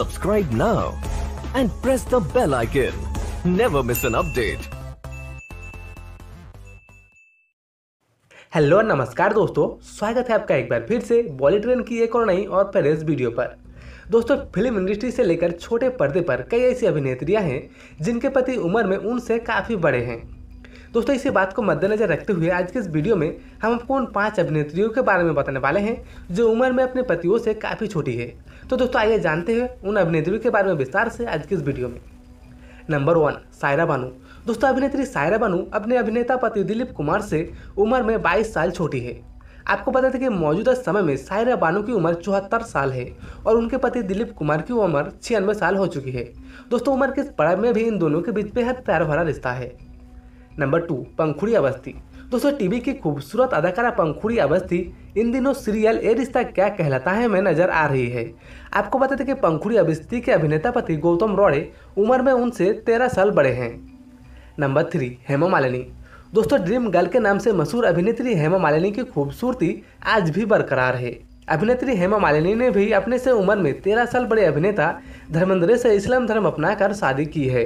Subscribe now and press the bell icon. Never miss an update. Hello नमस्कार दोस्तों स्वागत है आपका एक बार फिर से बॉलीट्रेन की एक और नई और पेरेंट्स वीडियो पर दोस्तों फिल्म इंडस्ट्री से लेकर छोटे पर्दे पर कई ऐसी अभिनेत्रियां हैं जिनके पति उम्र में उनसे काफ़ी बड़े हैं दोस्तों इसी बात को मद्देनजर रखते हुए आज के इस वीडियो में हम आपको उन पांच अभिनेत्रियों के बारे में बताने वाले हैं जो उम्र में अपने पतियों से काफ़ी छोटी है तो दोस्तों आइए जानते हैं उन अभिनेत्रियों के बारे में विस्तार से आज के इस वीडियो में नंबर वन सायरा बानू दोस्तों अभिनेत्री सायरा बानू अपने अभिनेता पति दिलीप कुमार से उम्र में बाईस साल छोटी है आपको बता दें कि मौजूदा समय में सायरा बानू की उम्र चौहत्तर साल है और उनके पति दिलीप कुमार की उम्र छियानवे साल हो चुकी है दोस्तों उम्र के पड़ाव में भी इन दोनों के बीच बेहद प्यार भरा रिश्ता है नंबर टू पंखुड़ी अवस्थी दोस्तों टीवी की खूबसूरत अदाकारा पंखुड़ी अवस्थी इन दिनों सीरियल ए रिश्ता क्या कहलाता है में नजर आ रही है आपको बता दें कि पंखुड़ी अवस्थी के अभिनेता पति गौतम रौड़े उम्र में उनसे तेरह साल बड़े हैं नंबर थ्री हेमा मालिनी दोस्तों ड्रीम गर्ल के नाम से मशहूर अभिनेत्री हेमा मालिनी की खूबसूरती आज भी बरकरार है अभिनेत्री हेमा मालिनी ने भी अपने से उम्र में तेरह साल बड़े अभिनेता धर्मेंद्र से इस्लाम धर्म अपनाकर शादी की है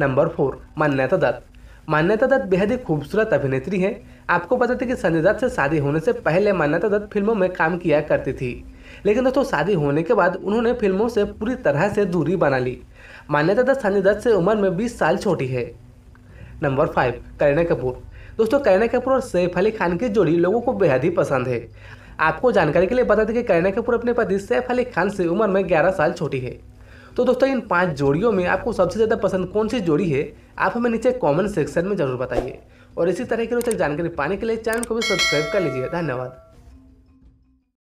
नंबर फोर मान्यता दत्त मान्यता दत्त बेहद ही खूबसूरत अभिनेत्री हैं आपको पता था कि संजय दत्त से शादी होने से पहले मान्यता दत्त फिल्मों में काम किया करती थी लेकिन दोस्तों शादी होने के बाद उन्होंने फिल्मों से पूरी तरह से दूरी बना ली मान्यता दत्त संजय दत्त से उम्र में बीस साल छोटी है नंबर फाइव करीना कपूर दोस्तों करीना कपूर और सैफ अली खान की जोड़ी लोगों को बेहद ही पसंद है आपको जानकारी के लिए बता दें कि करीना कपूर अपने पति सैफ अली खान से उम्र में ग्यारह साल छोटी है तो दोस्तों इन पाँच जोड़ियों में आपको सबसे ज़्यादा पसंद कौन सी जोड़ी है आप हमें नीचे कमेंट सेक्शन में ज़रूर बताइए और इसी तरह की रोचक जानकारी पाने के लिए चैनल को भी सब्सक्राइब कर लीजिए धन्यवाद